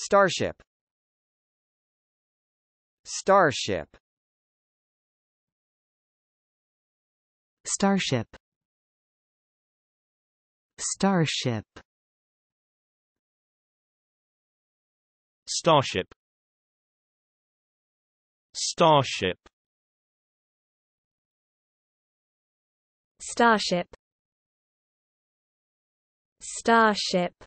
Starship Starship Starship Starship Starship Starship Starship Starship